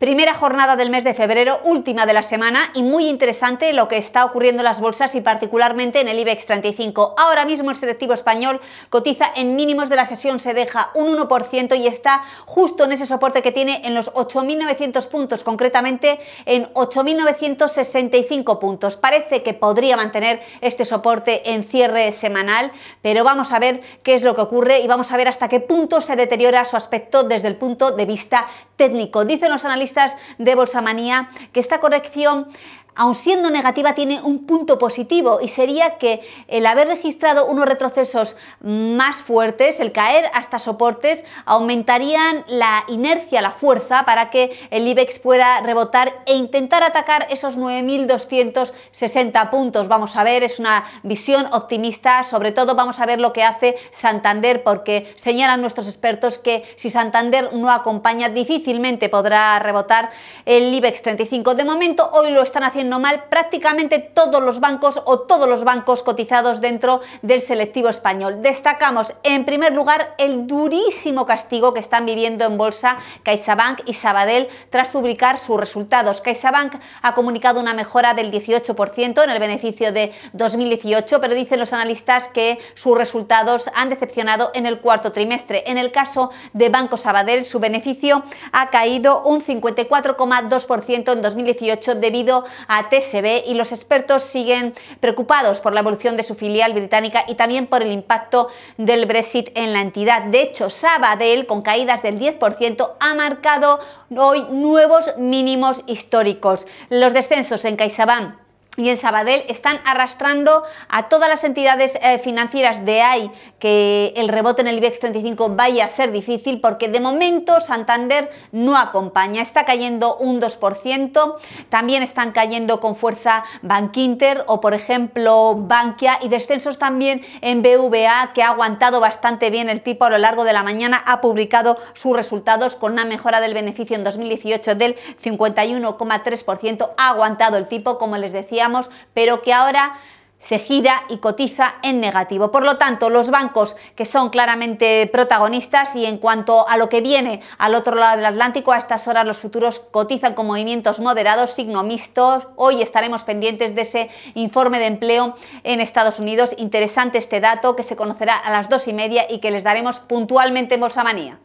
Primera jornada del mes de febrero, última de la semana y muy interesante lo que está ocurriendo en las bolsas y particularmente en el IBEX 35. Ahora mismo el selectivo español cotiza en mínimos de la sesión, se deja un 1% y está justo en ese soporte que tiene en los 8.900 puntos, concretamente en 8.965 puntos. Parece que podría mantener este soporte en cierre semanal, pero vamos a ver qué es lo que ocurre y vamos a ver hasta qué punto se deteriora su aspecto desde el punto de vista técnico. Dicen los analistas de Bolsamanía que esta corrección aun siendo negativa, tiene un punto positivo y sería que el haber registrado unos retrocesos más fuertes, el caer hasta soportes, aumentarían la inercia, la fuerza para que el IBEX pueda rebotar e intentar atacar esos 9.260 puntos. Vamos a ver, es una visión optimista, sobre todo vamos a ver lo que hace Santander porque señalan nuestros expertos que si Santander no acompaña difícilmente podrá rebotar el IBEX 35. De momento hoy lo están haciendo no mal prácticamente todos los bancos o todos los bancos cotizados dentro del selectivo español. Destacamos en primer lugar el durísimo castigo que están viviendo en bolsa CaixaBank y Sabadell tras publicar sus resultados. CaixaBank ha comunicado una mejora del 18% en el beneficio de 2018, pero dicen los analistas que sus resultados han decepcionado en el cuarto trimestre. En el caso de Banco Sabadell, su beneficio ha caído un 54,2% en 2018 debido a a TSB y los expertos siguen preocupados por la evolución de su filial británica y también por el impacto del Brexit en la entidad. De hecho, Sabadell, con caídas del 10%, ha marcado hoy nuevos mínimos históricos. Los descensos en CaixaBank y en Sabadell están arrastrando a todas las entidades eh, financieras de ahí que el rebote en el IBEX 35 vaya a ser difícil porque de momento Santander no acompaña, está cayendo un 2%, también están cayendo con fuerza Bankinter o por ejemplo Bankia y descensos también en BVA que ha aguantado bastante bien el tipo a lo largo de la mañana, ha publicado sus resultados con una mejora del beneficio en 2018 del 51,3%, ha aguantado el tipo como les decía pero que ahora se gira y cotiza en negativo. Por lo tanto, los bancos que son claramente protagonistas y en cuanto a lo que viene al otro lado del Atlántico, a estas horas los futuros cotizan con movimientos moderados, signo mixto. Hoy estaremos pendientes de ese informe de empleo en Estados Unidos. Interesante este dato que se conocerá a las dos y media y que les daremos puntualmente en Bolsa Manía.